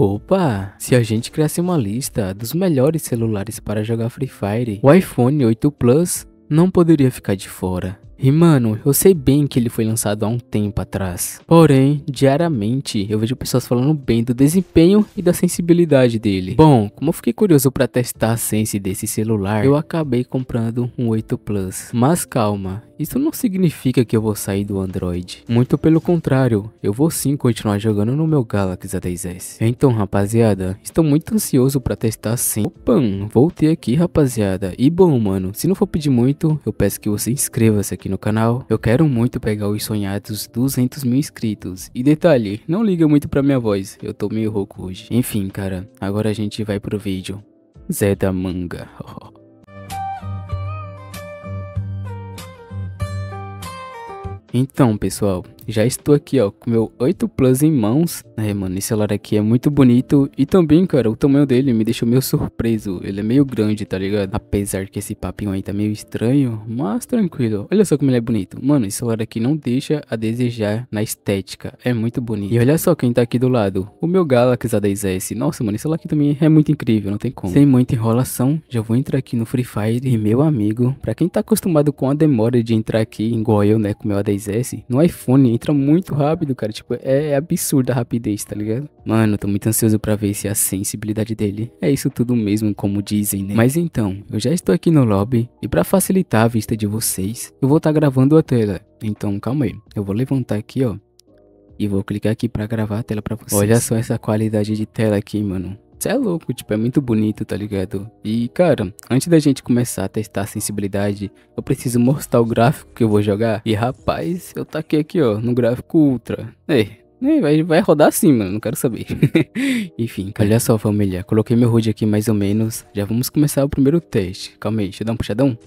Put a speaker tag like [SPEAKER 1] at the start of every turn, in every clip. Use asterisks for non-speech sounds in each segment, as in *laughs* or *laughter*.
[SPEAKER 1] Opa! Se a gente criasse uma lista dos melhores celulares para jogar Free Fire, o iPhone 8 Plus não poderia ficar de fora. E mano, eu sei bem que ele foi lançado há um tempo atrás. Porém, diariamente eu vejo pessoas falando bem do desempenho e da sensibilidade dele. Bom, como eu fiquei curioso para testar a sense desse celular, eu acabei comprando um 8 Plus. Mas calma, isso não significa que eu vou sair do Android. Muito pelo contrário, eu vou sim continuar jogando no meu Galaxy A10s. Então rapaziada, estou muito ansioso para testar sim. Opa, voltei aqui rapaziada. E bom mano, se não for pedir muito, eu peço que você inscreva-se aqui no canal. Eu quero muito pegar os sonhados 200 mil inscritos. E detalhe, não liga muito pra minha voz, eu tô meio rouco hoje. Enfim cara, agora a gente vai pro vídeo. Zé da Manga. *laughs* Então, pessoal, já estou aqui, ó, com meu 8 Plus em mãos. É, mano, esse celular aqui é muito bonito. E também, cara, o tamanho dele me deixou meio surpreso. Ele é meio grande, tá ligado? Apesar que esse papinho aí tá meio estranho, mas tranquilo. Olha só como ele é bonito. Mano, esse celular aqui não deixa a desejar na estética. É muito bonito. E olha só quem tá aqui do lado. O meu Galaxy A10S. Nossa, mano, esse celular aqui também é muito incrível, não tem como. Sem muita enrolação, já vou entrar aqui no Free Fire e meu amigo. Pra quem tá acostumado com a demora de entrar aqui, igual eu, né, com meu A10S, no iPhone entra muito rápido, cara. Tipo, é, é, absurda a rapidez, tá ligado? Mano, tô muito ansioso para ver se é a sensibilidade dele é isso tudo mesmo, como dizem, né? Mas então, eu já estou aqui no lobby e para facilitar a vista de vocês, eu vou estar tá gravando a tela. Então, calma aí. Eu vou levantar aqui, ó. E vou clicar aqui para gravar a tela para vocês. Olha só essa qualidade de tela aqui, mano. Você é louco, tipo, é muito bonito, tá ligado? E, cara, antes da gente começar a testar a sensibilidade, eu preciso mostrar o gráfico que eu vou jogar. E, rapaz, eu taquei aqui, ó, no gráfico Ultra. Ei, Vai, vai rodar assim, mano. Não quero saber. *laughs* Enfim, olha só, família. Coloquei meu HUD aqui mais ou menos. Já vamos começar o primeiro teste. Calma aí, deixa eu dar um puxadão.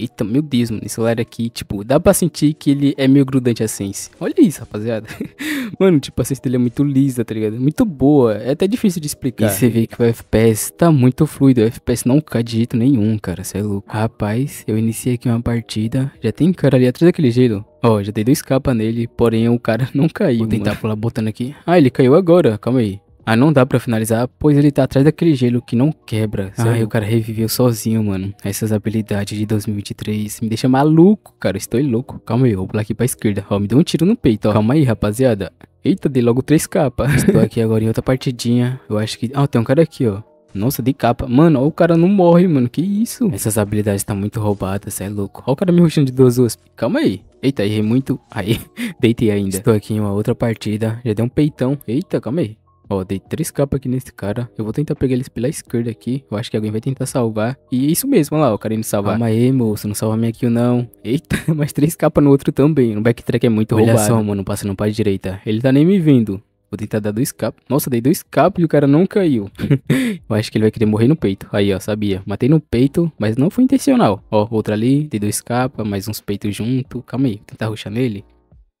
[SPEAKER 1] Eita, meu Deus, mano, esse celular aqui, tipo, dá pra sentir que ele é meio grudante a Sense. Olha isso, rapaziada. *laughs* mano, tipo, a Sense dele é muito lisa, tá ligado? Muito boa, é até difícil de explicar. E você vê que o FPS tá muito fluido, o FPS não cai de jeito nenhum, cara, cê é louco. Rapaz, eu iniciei aqui uma partida, já tem cara ali atrás daquele jeito, Ó, oh, já dei dois capas nele, porém o cara *laughs* não caiu. Vou tentar mano. pular botando aqui. Ah, ele caiu agora, calma aí. Ah, não dá pra finalizar, pois ele tá atrás daquele gelo que não quebra. Ah, Ai, o cara reviveu sozinho, mano. Essas habilidades de 2023 me deixam maluco, cara. Estou louco. Calma aí, vou pular aqui pra esquerda. Ó, me deu um tiro no peito, ó. Calma aí, rapaziada. Eita, dei logo três capas. *laughs* Estou aqui agora em outra partidinha. Eu acho que... Ah, tem um cara aqui, ó. Nossa, de capa. Mano, ó, o cara não morre, mano. Que isso? Essas habilidades estão tá muito roubadas, cê é louco. Ó o cara me ruxando de duas USP. Calma aí. Eita, errei muito. Aí, *laughs* deitei ainda. Estou aqui em uma outra partida. Já dei um peitão. Eita, calma aí. Ó, dei três capas aqui nesse cara. Eu vou tentar pegar eles pela esquerda aqui. Eu acho que alguém vai tentar salvar. E é isso mesmo, olha lá, o cara indo salvar. Calma aí, moço, não salva minha kill não. Eita, *laughs* mais três capas no outro também. No backtrack é muito Olha roubado. Olha só, mano, passando pra direita. Ele tá nem me vendo. Vou tentar dar dois capas Nossa, dei dois capas e o cara não caiu. *laughs* eu acho que ele vai querer morrer no peito. Aí, ó, sabia. Matei no peito, mas não foi intencional. Ó, outra ali, dei dois capas, mais uns peitos junto. Calma aí, vou tentar ruxar nele.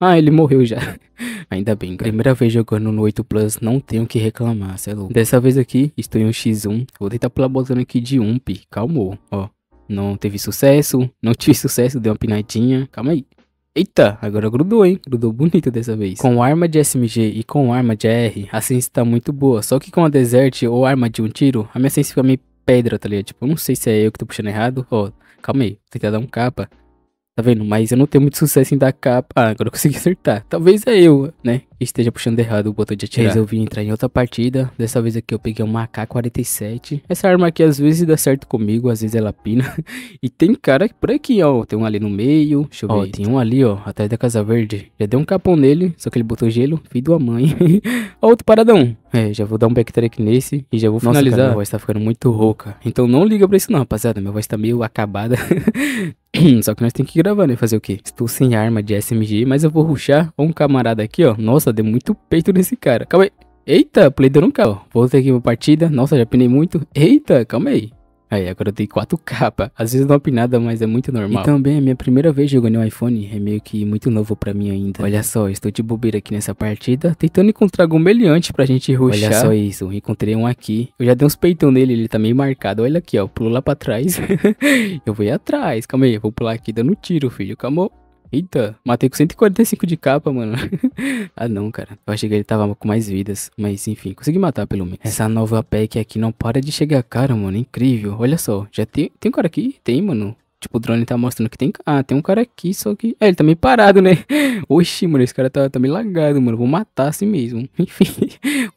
[SPEAKER 1] *laughs* Ah, ele morreu já. *laughs* Ainda bem, cara. Primeira vez jogando no 8 Plus, não tenho que reclamar, cê é louco. Dessa vez aqui, estou em um X1. Vou tentar pular botando aqui de 1, pi. Calmou, ó. Não teve sucesso, não tive *laughs* sucesso, deu uma pinadinha. Calma aí. Eita, agora grudou, hein? Grudou bonito dessa vez. Com arma de SMG e com arma de AR, a sense está muito boa. Só que com a Desert ou arma de um tiro, a minha sense fica meio pedra, tá ligado? Tipo, eu não sei se é eu que tô puxando errado. Ó, calma aí, vou tentar dar um capa. Tá vendo? Mas eu não tenho muito sucesso em dar capa. Ah, agora eu consegui acertar. Talvez é eu, né? esteja puxando errado o botão de atirar. Resolvi entrar em outra partida. Dessa vez aqui eu peguei uma AK-47. Essa arma aqui às vezes dá certo comigo, às vezes ela pina. *laughs* e tem cara por aqui, ó. Tem um ali no meio. Deixa eu ver. Ó, tem um ali, ó, atrás da Casa Verde. Já dei um capão nele, só que ele botou gelo. Filho do mãe. *laughs* outro paradão. É, já vou dar um backtrack nesse e já vou Nossa, finalizar. Cara, minha voz tá ficando muito rouca. Então não liga pra isso não, rapaziada. Minha voz tá meio acabada. *laughs* Só que nós temos que gravar, né? Fazer o quê? Estou sem arma de SMG, mas eu vou ruxar um camarada aqui, ó. Nossa, nossa, deu muito peito nesse cara. Calma aí. Eita, play deu um carro. Voltei aqui pra partida. Nossa, já pinei muito. Eita, calma aí. Aí, agora eu dei 4K. Às vezes não é nada, mas é muito normal. E também, a é minha primeira vez jogando no iPhone é meio que muito novo pra mim ainda. Olha só, estou de bobeira aqui nessa partida, tentando encontrar algum meliante pra gente rushar. Olha só isso, encontrei um aqui. Eu já dei uns peitão nele, ele tá meio marcado. Olha aqui, ó, pulou lá pra trás. *laughs* eu vou ir atrás, calma aí, eu vou pular aqui dando tiro, filho, calma. Eita, matei com 145 de capa, mano. *laughs* ah, não, cara. Eu achei que ele tava com mais vidas. Mas, enfim, consegui matar pelo menos. Essa nova pack aqui não para de chegar, cara, mano. Incrível. Olha só, já tem... Tem um cara aqui? Tem, mano. Tipo, o drone tá mostrando que tem. Ah, tem um cara aqui, só que. É, ele tá meio parado, né? *laughs* Oxi, mano, esse cara tá, tá meio lagado, mano. Vou matar assim mesmo. *laughs* Enfim.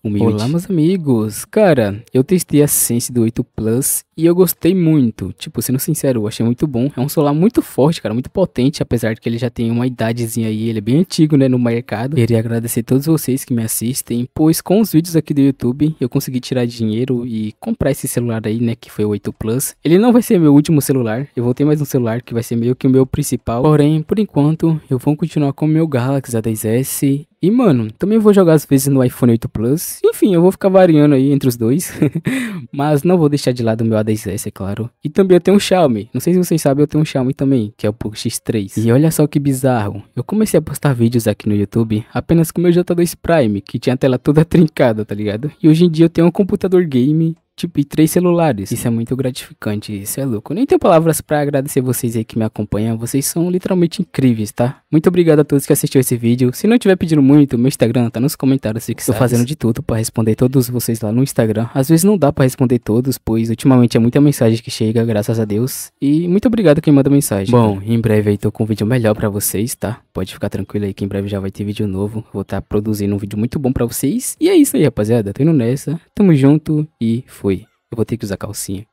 [SPEAKER 1] Humilde. Olá, meus amigos. Cara, eu testei a Sense do 8 Plus e eu gostei muito. Tipo, sendo sincero, eu achei muito bom. É um celular muito forte, cara, muito potente, apesar de que ele já tem uma idadezinha aí. Ele é bem antigo, né, no mercado. Queria agradecer a todos vocês que me assistem, pois com os vídeos aqui do YouTube eu consegui tirar dinheiro e comprar esse celular aí, né, que foi o 8 Plus. Ele não vai ser meu último celular. Eu vou ter mais mais um celular que vai ser meio que o meu principal. Porém, por enquanto, eu vou continuar com o meu Galaxy A10S e, mano, também vou jogar às vezes no iPhone 8 Plus. Enfim, eu vou ficar variando aí entre os dois. *laughs* Mas não vou deixar de lado o meu A10S, é claro. E também eu tenho um Xiaomi. Não sei se vocês sabem, eu tenho um Xiaomi também, que é o Poco X3. E olha só que bizarro. Eu comecei a postar vídeos aqui no YouTube apenas com o meu J2 Prime, que tinha a tela toda *laughs* trincada, tá ligado? E hoje em dia eu tenho um computador game Tipo, e três celulares. Isso é muito gratificante, isso é louco. Nem tenho palavras para agradecer vocês aí que me acompanham. Vocês são literalmente incríveis, tá? Muito obrigado a todos que assistiram esse vídeo. Se não estiver pedindo muito, meu Instagram tá nos comentários que estou fazendo de tudo para responder todos vocês lá no Instagram. Às vezes não dá para responder todos, pois ultimamente é muita mensagem que chega, graças a Deus. E muito obrigado quem manda mensagem. Bom, em breve aí tô com um vídeo melhor para vocês, tá? Pode ficar tranquilo aí que em breve já vai ter vídeo novo. Vou estar tá produzindo um vídeo muito bom para vocês. E é isso aí, rapaziada. Tô indo nessa. Tamo junto e fui vou ter que usar calcinha.